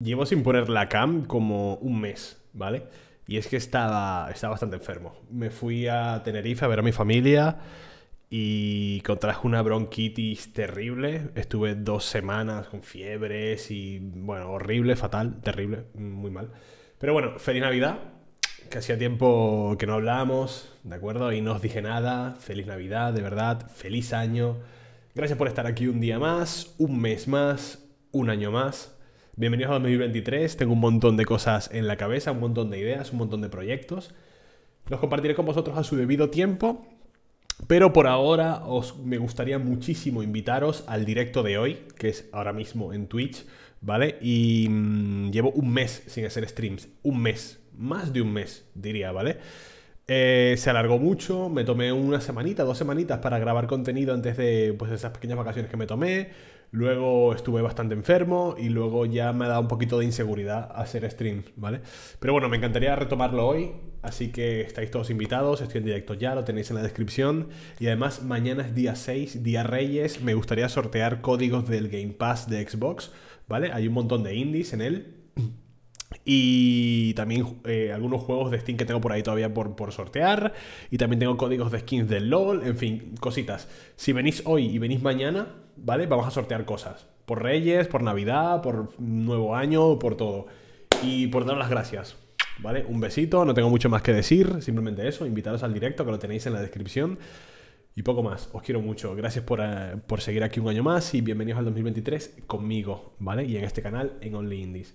Llevo sin poner la cam como un mes, ¿vale? Y es que estaba, estaba bastante enfermo. Me fui a Tenerife a ver a mi familia y contrajo una bronquitis terrible. Estuve dos semanas con fiebres y, bueno, horrible, fatal, terrible, muy mal. Pero bueno, feliz Navidad, que hacía tiempo que no hablábamos, ¿de acuerdo? Y no os dije nada. Feliz Navidad, de verdad. Feliz año. Gracias por estar aquí un día más, un mes más, un año más. Bienvenidos a 2023, tengo un montón de cosas en la cabeza, un montón de ideas, un montón de proyectos. Los compartiré con vosotros a su debido tiempo, pero por ahora os, me gustaría muchísimo invitaros al directo de hoy, que es ahora mismo en Twitch, ¿vale? Y mm, llevo un mes sin hacer streams, un mes, más de un mes diría, ¿vale? Eh, se alargó mucho, me tomé una semanita, dos semanitas para grabar contenido antes de pues, esas pequeñas vacaciones que me tomé. Luego estuve bastante enfermo y luego ya me ha dado un poquito de inseguridad hacer streams, ¿vale? Pero bueno, me encantaría retomarlo hoy, así que estáis todos invitados, estoy en directo ya, lo tenéis en la descripción. Y además mañana es día 6, día Reyes, me gustaría sortear códigos del Game Pass de Xbox, ¿vale? Hay un montón de indies en él, y también eh, algunos juegos de Steam que tengo por ahí todavía por, por sortear. Y también tengo códigos de skins del LOL. En fin, cositas. Si venís hoy y venís mañana, ¿vale? Vamos a sortear cosas. Por Reyes, por Navidad, por Nuevo Año, por todo. Y por dar las gracias. ¿Vale? Un besito, no tengo mucho más que decir, simplemente eso, invitaros al directo que lo tenéis en la descripción y poco más. Os quiero mucho. Gracias por, eh, por, seguir aquí un año más y bienvenidos al 2023 conmigo, ¿vale? Y en este canal, en Only Indies.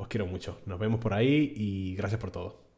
Os quiero mucho. Nos vemos por ahí y gracias por todo.